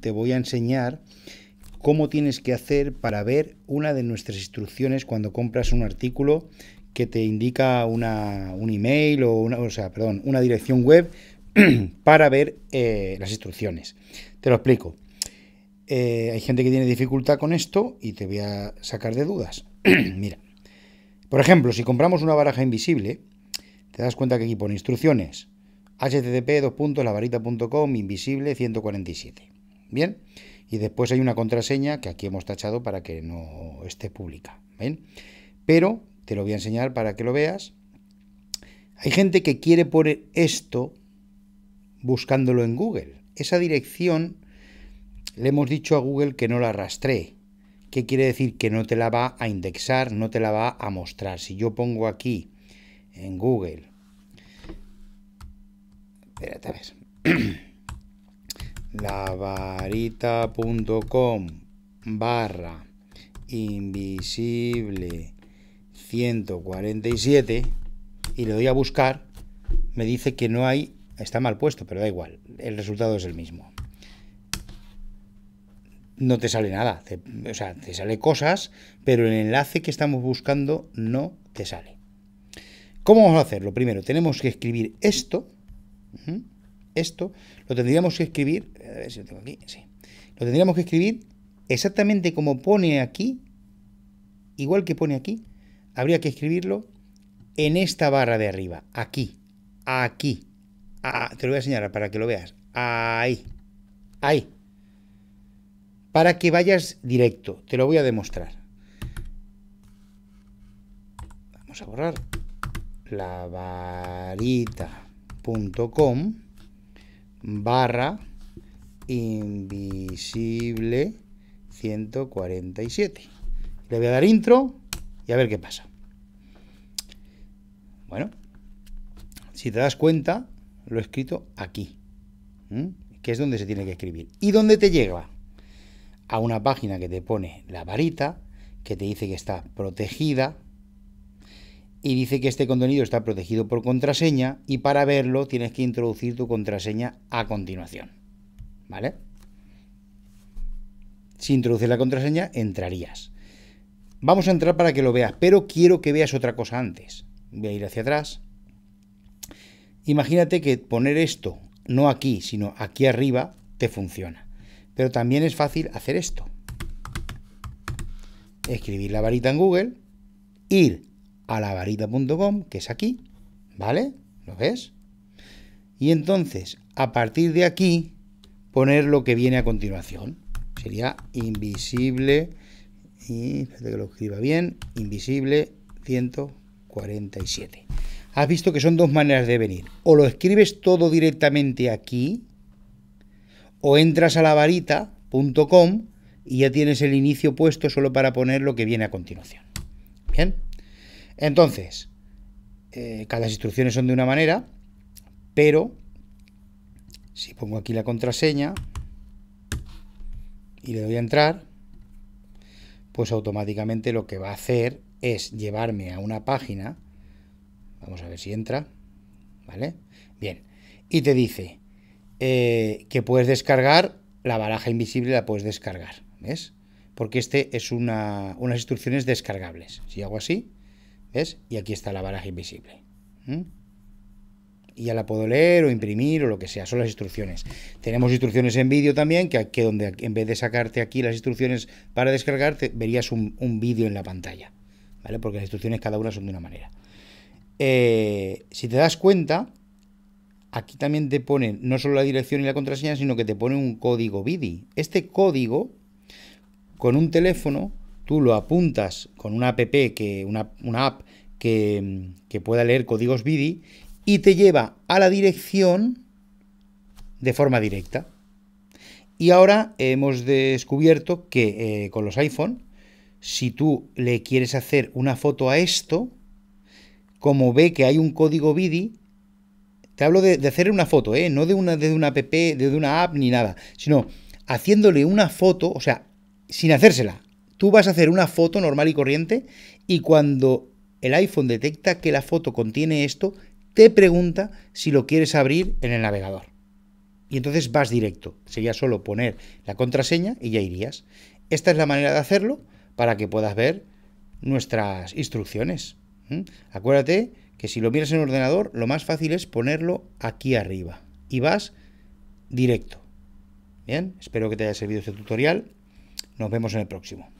te voy a enseñar cómo tienes que hacer para ver una de nuestras instrucciones cuando compras un artículo que te indica una, un email o una, perdón, una dirección web para ver eh, las instrucciones. Te lo explico. Eh, hay gente que tiene dificultad con esto y te voy a sacar de dudas. Mira, por ejemplo, si compramos una baraja invisible, te das cuenta que aquí pone instrucciones http://lavarita.com invisible 147. Bien, y después hay una contraseña que aquí hemos tachado para que no esté pública. ¿Bien? Pero te lo voy a enseñar para que lo veas. Hay gente que quiere poner esto buscándolo en Google. Esa dirección le hemos dicho a Google que no la arrastré. ¿Qué quiere decir? Que no te la va a indexar, no te la va a mostrar. Si yo pongo aquí en Google. Espérate a ver. lavarita.com barra invisible 147 y le doy a buscar, me dice que no hay, está mal puesto, pero da igual, el resultado es el mismo. No te sale nada, te, o sea, te sale cosas, pero el enlace que estamos buscando no te sale. ¿Cómo vamos a hacerlo? Primero, tenemos que escribir esto. Esto lo tendríamos que escribir, eh, a ver si lo tengo aquí, sí. Lo tendríamos que escribir exactamente como pone aquí, igual que pone aquí, habría que escribirlo en esta barra de arriba, aquí, aquí, ah, te lo voy a enseñar para que lo veas, ahí, ahí, para que vayas directo, te lo voy a demostrar. Vamos a borrar la varita.com barra invisible 147. Le voy a dar intro y a ver qué pasa. Bueno, si te das cuenta, lo he escrito aquí, que es donde se tiene que escribir. ¿Y dónde te llega? A una página que te pone la varita, que te dice que está protegida, y dice que este contenido está protegido por contraseña y para verlo tienes que introducir tu contraseña a continuación. ¿Vale? Si introduces la contraseña, entrarías. Vamos a entrar para que lo veas, pero quiero que veas otra cosa antes. Voy a ir hacia atrás. Imagínate que poner esto, no aquí, sino aquí arriba, te funciona. Pero también es fácil hacer esto. Escribir la varita en Google, ir a la varita.com, que es aquí, ¿vale? ¿Lo ves? Y entonces, a partir de aquí, poner lo que viene a continuación. Sería invisible, y que lo escriba bien, invisible 147. Has visto que son dos maneras de venir. O lo escribes todo directamente aquí, o entras a la varita.com y ya tienes el inicio puesto solo para poner lo que viene a continuación. Bien. Entonces, eh, cada instrucciones son de una manera, pero si pongo aquí la contraseña y le doy a entrar, pues automáticamente lo que va a hacer es llevarme a una página. Vamos a ver si entra. ¿Vale? Bien. Y te dice eh, que puedes descargar la baraja invisible, la puedes descargar. ¿Ves? Porque este es una, unas instrucciones descargables. Si hago así, ¿Ves? Y aquí está la baraja invisible. Y ya la puedo leer o imprimir o lo que sea, son las instrucciones. Tenemos instrucciones en vídeo también, que, que donde en vez de sacarte aquí las instrucciones para descargarte, verías un, vídeo en la pantalla. ¿Vale? Porque las instrucciones cada una son de una manera. Eh, si te das cuenta, aquí también te ponen no solo la dirección y la contraseña, sino que te pone un código BIDI. Este código, con un teléfono, tú lo apuntas con una app que, una, app que, que pueda leer códigos BIDI y te lleva a la dirección de forma directa. Y ahora hemos descubierto que eh, con los iPhone, si tú le quieres hacer una foto a esto, como ve que hay un código BIDI, te hablo de, hacer una foto, ¿eh? no de una, de una app, de una app ni nada, sino haciéndole una foto, o sea, sin hacérsela, Tú vas a hacer una foto normal y corriente y cuando el iPhone detecta que la foto contiene esto, te pregunta si lo quieres abrir en el navegador. Y entonces vas directo. Sería solo poner la contraseña y ya irías. Esta es la manera de hacerlo para que puedas ver nuestras instrucciones. Acuérdate que si lo miras en ordenador, lo más fácil es ponerlo aquí arriba. Y vas directo. Bien, espero que te haya servido este tutorial. Nos vemos en el próximo.